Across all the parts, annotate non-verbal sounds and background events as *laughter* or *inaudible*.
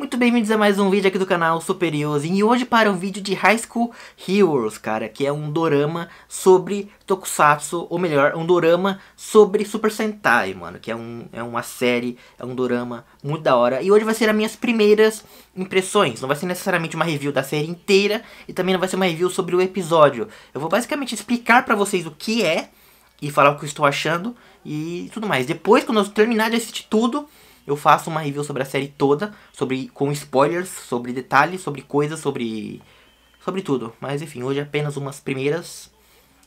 Muito bem-vindos a mais um vídeo aqui do canal Superiose e hoje para um vídeo de High School Heroes, cara, que é um dorama sobre Tokusatsu, ou melhor, um dorama sobre Super Sentai, mano, que é, um, é uma série, é um dorama muito da hora. E hoje vai ser as minhas primeiras impressões, não vai ser necessariamente uma review da série inteira e também não vai ser uma review sobre o episódio. Eu vou basicamente explicar pra vocês o que é e falar o que eu estou achando e tudo mais. Depois, quando eu terminar de assistir tudo eu faço uma review sobre a série toda, sobre com spoilers, sobre detalhes, sobre coisas, sobre sobre tudo. Mas enfim, hoje é apenas umas primeiras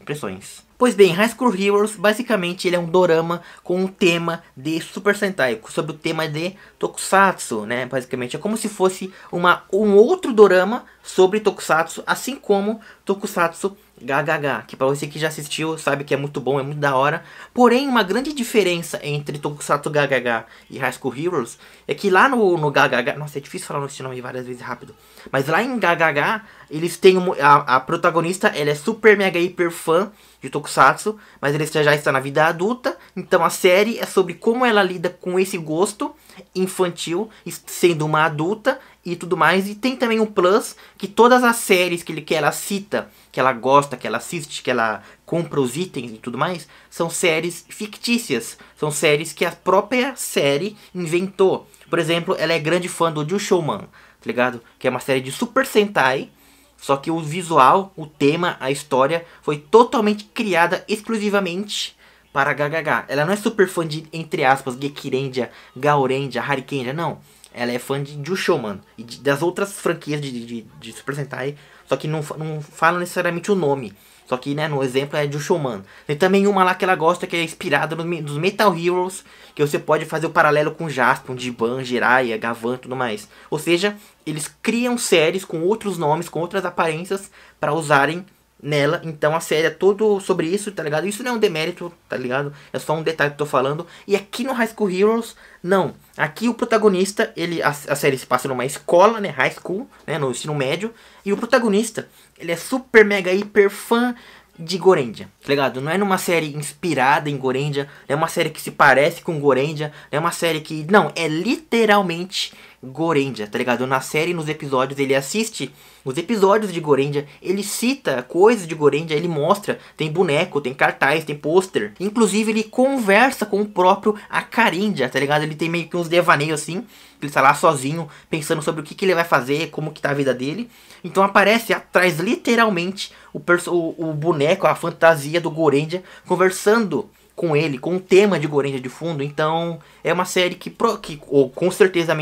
impressões. Pois bem, High School Heroes, basicamente ele é um dorama com um tema de Super Sentai, sobre o tema de Tokusatsu, né? Basicamente é como se fosse uma, um outro dorama sobre Tokusatsu, assim como Tokusatsu GHH, que para você que já assistiu sabe que é muito bom, é muito da hora. Porém, uma grande diferença entre Tokusatsu GHH e High School Heroes é que lá no, no GHH... Nossa, é difícil falar esse nome várias vezes rápido. Mas lá em GHH, eles têm... a, a protagonista, ela é super mega hiper fã de Tokusatsu tokusatsu, mas ele já está na vida adulta, então a série é sobre como ela lida com esse gosto infantil, sendo uma adulta e tudo mais. E tem também um plus que todas as séries que, ele, que ela cita, que ela gosta, que ela assiste, que ela compra os itens e tudo mais, são séries fictícias. São séries que a própria série inventou. Por exemplo, ela é grande fã do Jushouman, tá ligado? Que é uma série de Super Sentai só que o visual, o tema, a história foi totalmente criada exclusivamente para GHH. Ela não é super fã de, entre aspas, Gekirendia, Gaurendia, Harikendia, não. Ela é fã de Jusho, mano. E de, das outras franquias de, de, de Super Sentai. Só que não, não falam necessariamente o nome. Só que, né, no exemplo é de Showman. Tem também uma lá que ela gosta que é inspirada nos Metal Heroes, que você pode fazer o paralelo com Jaspion, Diban, Jiraiya, Gavan e tudo mais. Ou seja, eles criam séries com outros nomes, com outras aparências para usarem nela. Então a série é todo sobre isso, tá ligado? Isso não é um demérito, tá ligado? É só um detalhe que eu tô falando. E aqui no High School Heroes, não. Aqui o protagonista, ele a, a, série se passa numa escola, né, high school, né, no ensino médio, e o protagonista, ele é super mega hiper fã de Gorendia, tá ligado? Não é numa série inspirada em Gorendia, é uma série que se parece com Gorendia, é uma série que, não, é literalmente Gorendia, tá ligado? Na série, nos episódios, ele assiste os episódios de Gorendia, ele cita coisas de Gorendia, ele mostra, tem boneco, tem cartaz, tem pôster. Inclusive, ele conversa com o próprio Akarindia, tá ligado? Ele tem meio que uns devaneios assim, ele está lá sozinho, pensando sobre o que, que ele vai fazer, como que tá a vida dele. Então aparece atrás, literalmente, o, o, o boneco, a fantasia do Gorendia, conversando com ele, com o tema de Gorenja de fundo. Então é uma série que, pro, que ou, com certeza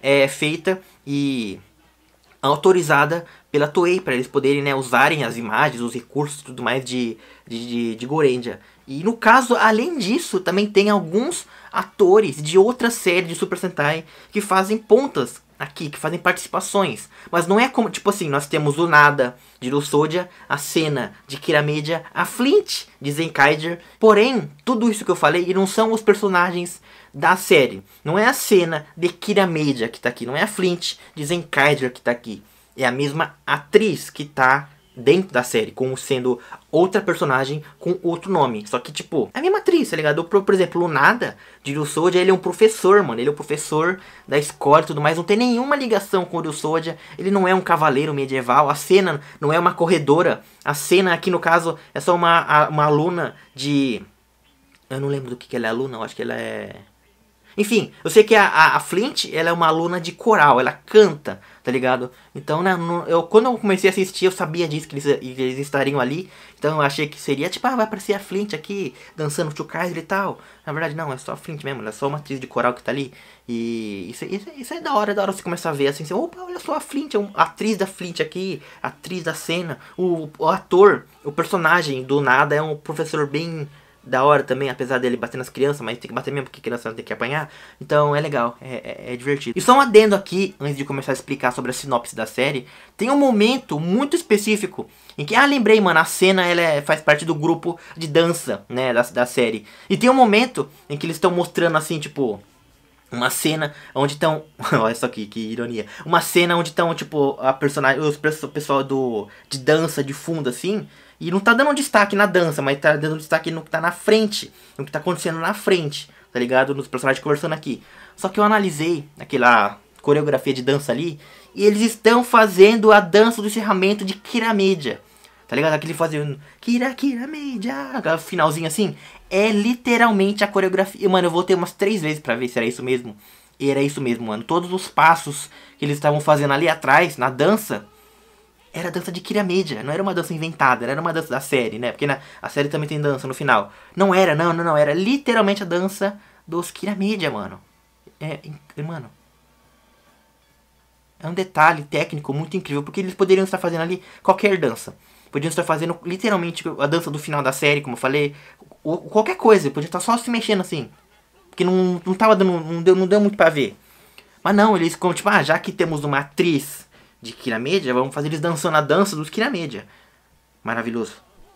é feita e autorizada pela Toei para eles poderem né, usarem as imagens, os recursos e tudo mais de, de, de, de E no caso, além disso, também tem alguns atores de outras séries de Super Sentai que fazem pontas aqui que fazem participações. Mas não é como, tipo assim, nós temos o Nada de Lusodia, a Cena de Kiramedia, a Flint de Zenkaiger. Porém, tudo isso que eu falei não são os personagens da série. Não é a Cena de Kiramedia que tá aqui, não é a Flint de Zenkaiger que tá aqui. É a mesma atriz que tá dentro da série, como sendo outra personagem com outro nome. Só que, tipo, é a mesma atriz, tá ligado? Por, por exemplo, o Nada, de Ryu Soja, ele é um professor, mano. Ele é um professor da escola e tudo mais. Não tem nenhuma ligação com o Ryu Soja. Ele não é um cavaleiro medieval. A cena não é uma corredora. A cena aqui, no caso, é só uma, uma aluna de... Eu não lembro do que, que ela é aluna. Eu acho que ela é enfim, eu sei que a, a, a, Flint, ela é uma aluna de coral, ela canta, tá ligado? Então, né, eu, quando eu comecei a assistir, eu sabia disso, que eles, eles estariam ali. Então, eu achei que seria, tipo, ah, vai aparecer a Flint aqui, dançando o Kaiser e tal. Na verdade, não, é só a Flint mesmo, ela é só uma atriz de coral que tá ali. E isso, isso, isso é da hora, é da hora você começar a ver, assim, assim opa, olha só a Flint, é a atriz da Flint aqui, atriz da cena. O, o ator, o personagem, do nada, é um professor bem da hora também, apesar dele bater nas crianças, mas tem que bater mesmo, porque criança não tem que apanhar. Então é legal, é, é, é, divertido. E só um adendo aqui, antes de começar a explicar sobre a sinopse da série, tem um momento muito específico em que, ah, lembrei, mano, a cena ela é, faz parte do grupo de dança, né, da, da série. E tem um momento em que eles estão mostrando assim, tipo, uma cena onde estão. *laughs* Olha só aqui, que ironia. Uma cena onde estão, tipo, a personagem. Os pessoal do. de dança de fundo, assim. E não tá dando destaque na dança, mas tá dando destaque no que tá na frente, no que tá acontecendo na frente, tá ligado? Nos personagens conversando aqui. Só que eu analisei aquela coreografia de dança ali, e eles estão fazendo a dança do encerramento de Kira Media, Tá ligado? Aquele fazendo Kira Kira Media, aquela finalzinho assim. É literalmente a coreografia. Mano, eu voltei umas três vezes para ver se era isso mesmo. E era isso mesmo, mano. Todos os passos que eles estavam fazendo ali atrás, na dança, era a dança de Media, não era uma dança inventada, era uma dança da série, né? Porque na, a série também tem dança no final. Não era, não, não, não, era literalmente a dança dos Media, mano. É, é, mano. É um detalhe técnico muito incrível, porque eles poderiam estar fazendo ali qualquer dança. Podiam estar fazendo literalmente a dança do final da série, como eu falei, ou, qualquer coisa, podiam estar só se mexendo assim. Porque não, não tava dando, não deu, não deu muito pra ver. Mas não, eles como tipo, ah, já que temos uma atriz de Kiramedia, vamos fazer eles dançando a dança dos Kiramedia. Maravilhoso,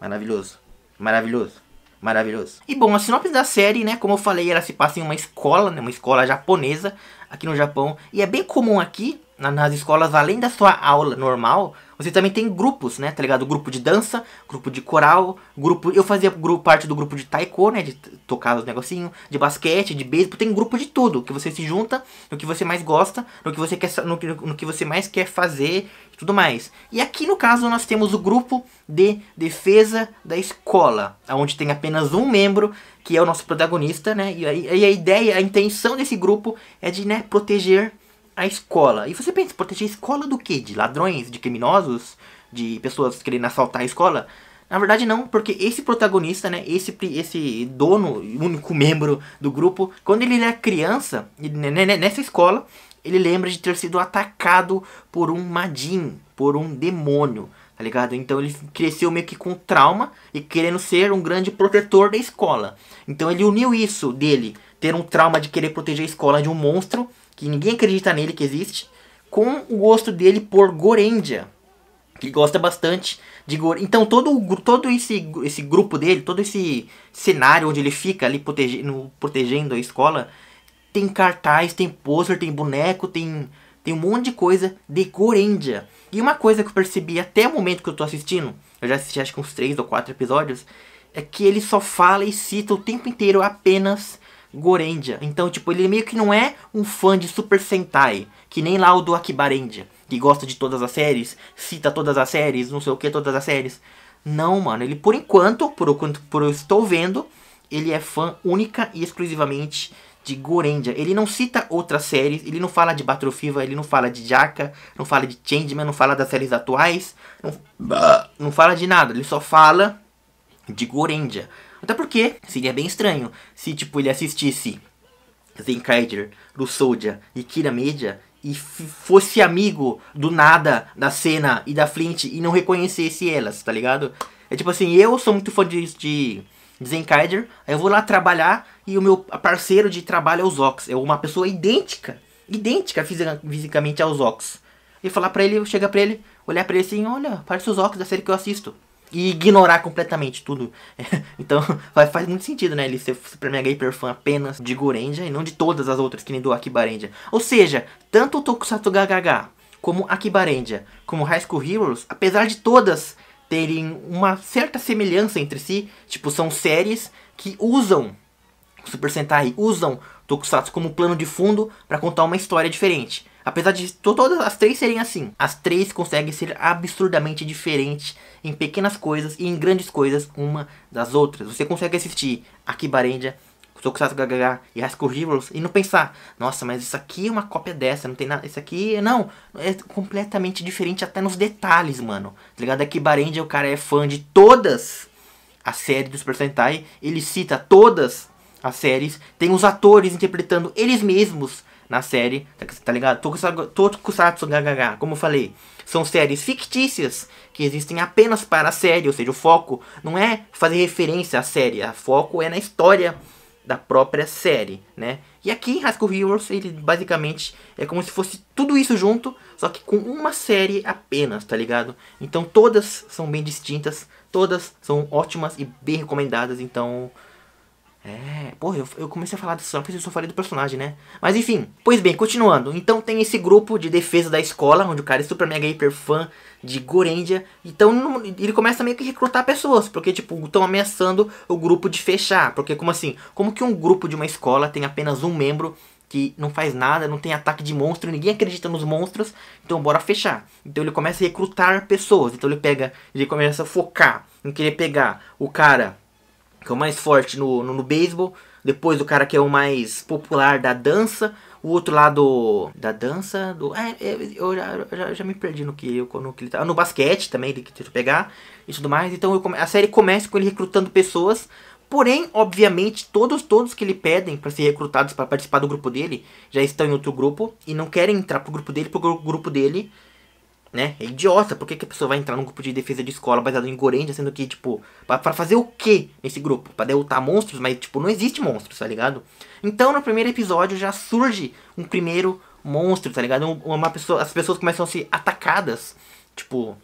maravilhoso, maravilhoso, maravilhoso. E bom, a sinopse da série, né, como eu falei, ela se passa em uma escola, né, uma escola japonesa aqui no Japão. E é bem comum aqui, nas escolas, além da sua aula normal, você também tem grupos, né? Tá ligado? Grupo de dança, grupo de coral, grupo. Eu fazia grupo, parte do grupo de taiko, né? De tocar os negocinhos, de basquete, de beisebol. Tem grupo de tudo. Que você se junta no que você mais gosta, no que você quer, no, no que você mais quer fazer e tudo mais. E aqui no caso nós temos o grupo de defesa da escola, onde tem apenas um membro que é o nosso protagonista, né? E, a, e a ideia, a intenção desse grupo é de né, proteger a escola. E você pensa, proteger a escola do quê? De ladrões, de criminosos, de pessoas querendo assaltar a escola? Na verdade não, porque esse protagonista, né, esse, esse dono, único membro do grupo, quando ele era criança, né, né, né, nessa escola, ele lembra de ter sido atacado por um Madin, por um demônio, tá ligado? Então ele cresceu meio que com trauma e querendo ser um grande protetor da escola. Então ele uniu isso dele, ter um trauma de querer proteger a escola de um monstro, que ninguém acredita nele que existe, com o gosto dele por Gorendia, que gosta bastante de Gorendia. Então todo, todo esse, esse grupo dele, todo esse cenário onde ele fica ali protege, no, protegendo a escola, tem cartaz, tem pôster, tem boneco, tem, tem um monte de coisa de Gorendia. E uma coisa que eu percebi até o momento que eu tô assistindo, eu já assisti acho que uns 3 ou 4 episódios, é que ele só fala e cita o tempo inteiro apenas Gorendia. Então, tipo, ele meio que não é um fã de Super Sentai, que nem lá o do Akibarendia, que gosta de todas as séries, cita todas as séries, não sei o que, todas as séries. Não, mano, ele por enquanto, por, por eu estou vendo, ele é fã única e exclusivamente de Gorendia. Ele não cita outras séries, ele não fala de Batrofiva, ele não fala de Jaka, não fala de Changeman, não fala das séries atuais, não, não fala de nada, ele só fala de Gorendia. Até porque seria assim, é bem estranho se, tipo, ele assistisse do Lusoldia e Kira Media e fosse amigo do nada da cena e da Flint e não reconhecesse elas, tá ligado? É tipo assim, eu sou muito fã de, de Zenkaiger, aí eu vou lá trabalhar e o meu parceiro de trabalho é o Zox. É uma pessoa idêntica, idêntica fisicamente aos Zox. E falar pra ele, chega pra ele, olhar pra ele assim, olha, parece os Zox da série que eu assisto e ignorar completamente tudo. *laughs* então *laughs* faz, muito sentido, né? Ele ser super mega hyper fã apenas de Gorenja e não de todas as outras que nem do Akibarenja. Ou seja, tanto o Tokusatsu Gagaga como Akibarenja, como High School Heroes, apesar de todas terem uma certa semelhança entre si, tipo, são séries que usam Super Sentai, usam Tokusatsu como plano de fundo para contar uma história diferente. Apesar de todas as três serem assim, as três conseguem ser absurdamente diferentes em pequenas coisas e em grandes coisas uma das outras. Você consegue assistir Akibarendia, Tokusatsu Gagaga e As Heroes e não pensar, nossa, mas isso aqui é uma cópia dessa, não tem nada, isso aqui, é", não, é completamente diferente até nos detalhes, mano. Tá ligado? Akibarendia, o cara é fã de todas as séries dos Sentai, ele cita todas as séries, tem os atores interpretando eles mesmos na série, tá, tá ligado? Tokusatsu Gagaga, como eu falei, são séries fictícias que existem apenas para a série, ou seja, o foco não é fazer referência à série, o foco é na história da própria série, né? E aqui em Haskell School Heroes, ele basicamente é como se fosse tudo isso junto, só que com uma série apenas, tá ligado? Então todas são bem distintas, todas são ótimas e bem recomendadas, então é, porra, eu, eu, comecei a falar do Samples e só falei do personagem, né? Mas enfim, pois bem, continuando. Então tem esse grupo de defesa da escola, onde o cara é super mega hiper fã de Gorendia. Então ele começa meio que recrutar pessoas, porque tipo, estão ameaçando o grupo de fechar. Porque como assim, como que um grupo de uma escola tem apenas um membro que não faz nada, não tem ataque de monstro, ninguém acredita nos monstros, então bora fechar. Então ele começa a recrutar pessoas, então ele pega, ele começa a focar em querer pegar o cara que é o mais forte no, no, no beisebol. Depois o cara que é o mais popular da dança. O outro lá do. Da dança. Do, é, é eu já, já, já me perdi no que, eu, no que ele tá. No basquete também, ele que pegar e tudo mais. Então eu, a série começa com ele recrutando pessoas. Porém, obviamente, todos todos que ele pedem para ser recrutados para participar do grupo dele já estão em outro grupo e não querem entrar pro grupo dele, porque o grupo dele né? É idiota, por que, que a pessoa vai entrar num grupo de defesa de escola baseado em gorendia sendo que, tipo, para fazer o que nesse grupo? Pra derrotar monstros, mas, tipo, não existe monstros, tá ligado? Então, no primeiro episódio já surge um primeiro monstro, tá ligado? Uma pessoa, as pessoas começam a ser atacadas, tipo,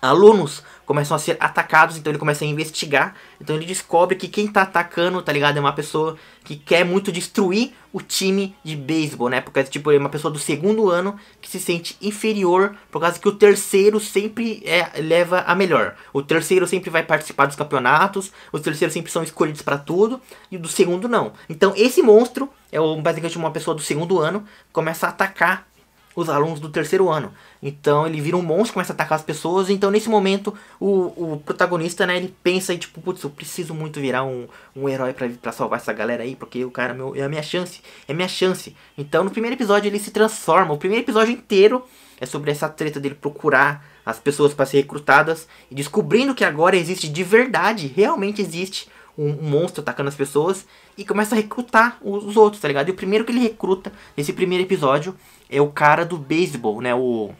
alunos começam a ser atacados, então ele começa a investigar. Então ele descobre que quem tá atacando, tá ligado? É uma pessoa que quer muito destruir o time de beisebol, né? Porque tipo, é uma pessoa do segundo ano que se sente inferior por causa que o terceiro sempre é, leva a melhor. O terceiro sempre vai participar dos campeonatos, os terceiros sempre são escolhidos para tudo e o do segundo não. Então esse monstro é basicamente uma pessoa do segundo ano começa a atacar os alunos do terceiro ano. Então ele vira um monstro, começa a atacar as pessoas. Então nesse momento o, o protagonista, né, ele pensa e tipo, putz, eu preciso muito virar um, um herói para salvar essa galera aí, porque o cara é meu, é a minha chance, é minha chance. Então no primeiro episódio ele se transforma. O primeiro episódio inteiro é sobre essa treta dele procurar as pessoas para ser recrutadas e descobrindo que agora existe de verdade, realmente existe um, monstro atacando as pessoas e começa a recrutar os, outros, tá ligado? E o primeiro que ele recruta nesse primeiro episódio é o cara do beisebol, né? O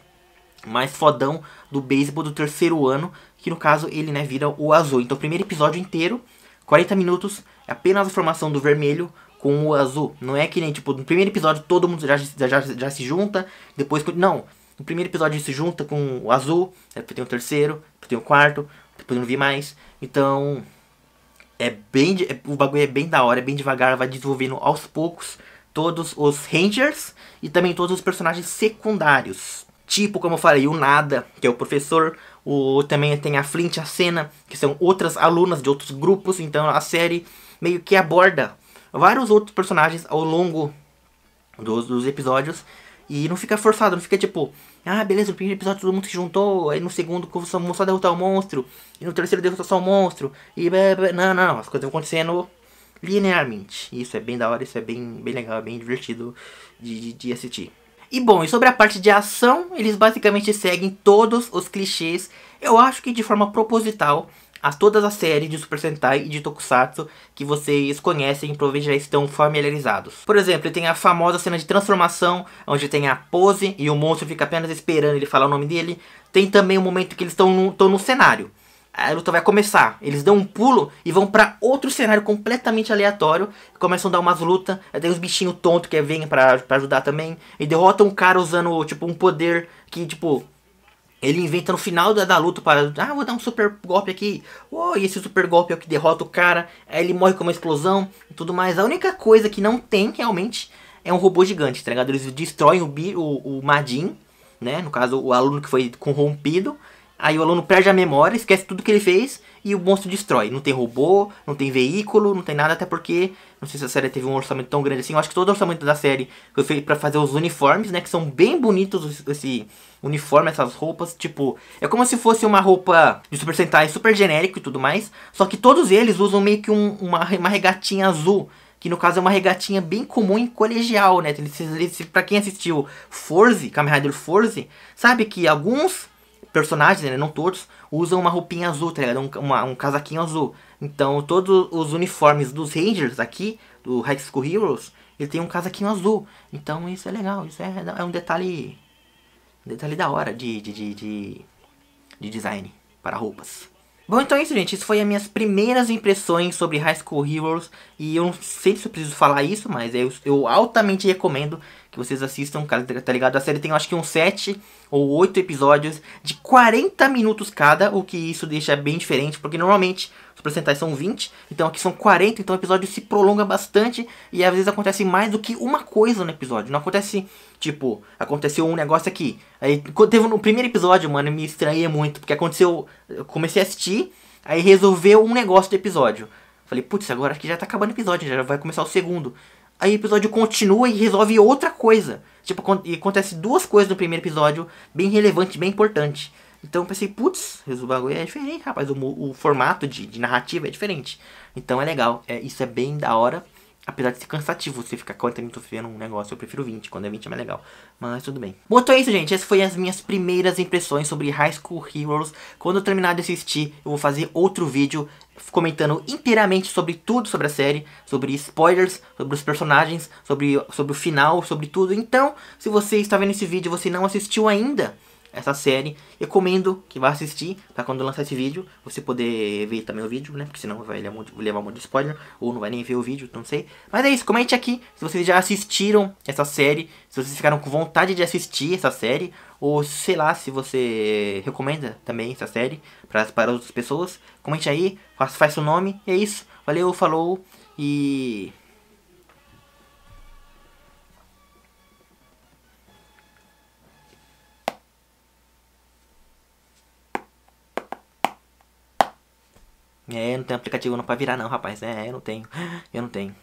mais fodão do beisebol do terceiro ano, que no caso ele, né, vira o azul. Então, o primeiro episódio inteiro, 40 minutos, é apenas a formação do vermelho com o azul. Não é que nem, tipo, no primeiro episódio todo mundo já, já, já, já se junta, depois... Não, no primeiro episódio se junta com o azul, é, depois tem o terceiro, depois tem o quarto, depois não vi mais. Então, é bem... É, o bagulho é bem da hora, é bem devagar, vai desenvolvendo aos poucos todos os Rangers e também todos os personagens secundários. Tipo, como eu falei, o Nada, que é o professor, o, também tem a Flint e a Senna, que são outras alunas de outros grupos, então a série meio que aborda vários outros personagens ao longo dos, dos episódios e não fica forçado, não fica tipo, ah, beleza, no primeiro episódio todo mundo se juntou, aí no segundo só derrotar o monstro, e no terceiro derrotar só o monstro, e não, não, as coisas vão acontecendo linearmente. Isso é bem da hora, isso é bem, bem legal, é bem divertido de, de, de assistir. E bom, e sobre a parte de ação, eles basicamente seguem todos os clichês, eu acho que de forma proposital, a todas as séries de Super Sentai e de Tokusatsu que vocês conhecem e provavelmente já estão familiarizados. Por exemplo, tem a famosa cena de transformação, onde tem a pose e o monstro fica apenas esperando ele falar o nome dele. Tem também o momento que eles estão no, no cenário a luta vai começar. Eles dão um pulo e vão para outro cenário completamente aleatório. Começam a dar umas lutas. Tem uns bichinhos tontos que vêm para ajudar também. E derrotam um cara usando, tipo, um poder que, tipo, ele inventa no final da, da, luta para. Ah, vou dar um super golpe aqui. Oh, e esse super golpe é o que derrota o cara. Aí ele morre com uma explosão e tudo mais. A única coisa que não tem realmente é um robô gigante, tá ligado? Eles destroem o, o, o Madin, né? No caso, o aluno que foi corrompido. Aí o aluno perde a memória, esquece tudo que ele fez e o monstro destrói. Não tem robô, não tem veículo, não tem nada, até porque. Não sei se a série teve um orçamento tão grande assim. Eu acho que todo o orçamento da série foi feito pra fazer os uniformes, né? Que são bem bonitos esse uniforme, essas roupas. Tipo, é como se fosse uma roupa de Super Sentai super genérico e tudo mais. Só que todos eles usam meio que um, uma, uma regatinha azul que no caso é uma regatinha bem comum em colegial, né? Para quem assistiu Forze, Kamen Rider Forze, sabe que alguns personagens, né, não todos, usam uma roupinha azul, tá ligado? Um, uma, um casaquinho azul. Então todos os uniformes dos Rangers aqui, do High School Heroes, ele tem um casaquinho azul. Então isso é legal, isso é, é um detalhe. detalhe da hora de, de, de, de, de design para roupas. Bom, então é isso, gente. Isso foi as minhas primeiras impressões sobre High School Heroes. E eu não sei se eu preciso falar isso, mas eu, eu altamente recomendo que vocês assistam, cara, tá, tá ligado? A série tem acho que uns 7 ou 8 episódios de 40 minutos cada, o que isso deixa bem diferente, porque normalmente os percentais são 20, então aqui são 40, então o episódio se prolonga bastante e às vezes acontece mais do que uma coisa no episódio. Não acontece, tipo, aconteceu um negócio aqui. Aí teve no primeiro episódio, mano, me estranhei muito, porque aconteceu, eu comecei a assistir, aí resolveu um negócio do episódio. Falei, putz, agora acho que já tá acabando o episódio, já vai começar o segundo aí o episódio continua e resolve outra coisa. Tipo, acontece duas coisas no primeiro episódio, bem relevante, bem importante. Então eu pensei, putz, o bagulho é diferente, rapaz. O, o formato de, de, narrativa é diferente. Então é legal. É, isso é bem da hora. Apesar de ser cansativo você ficar 40 minutos vendo um negócio, eu prefiro 20, quando é 20 é mais legal. Mas tudo bem. Bom, então é isso, gente. Essas foram as minhas primeiras impressões sobre High School Heroes. Quando eu terminar de assistir, eu vou fazer outro vídeo comentando inteiramente sobre tudo sobre a série, sobre spoilers, sobre os personagens, sobre, sobre o final, sobre tudo. Então, se você está vendo esse vídeo e você não assistiu ainda, essa série. Recomendo que vá assistir, para quando lançar esse vídeo, você poder ver também o vídeo, né? Porque senão vai levar um monte de spoiler, ou não vai nem ver o vídeo, não sei. Mas é isso, comente aqui se vocês já assistiram essa série, se vocês ficaram com vontade de assistir essa série, ou sei lá, se você recomenda também essa série para outras pessoas. Comente aí, faz, faz seu nome, é isso. Valeu, falou e... É, não tem aplicativo não pra virar não, rapaz. É, eu não tenho. Eu não tenho.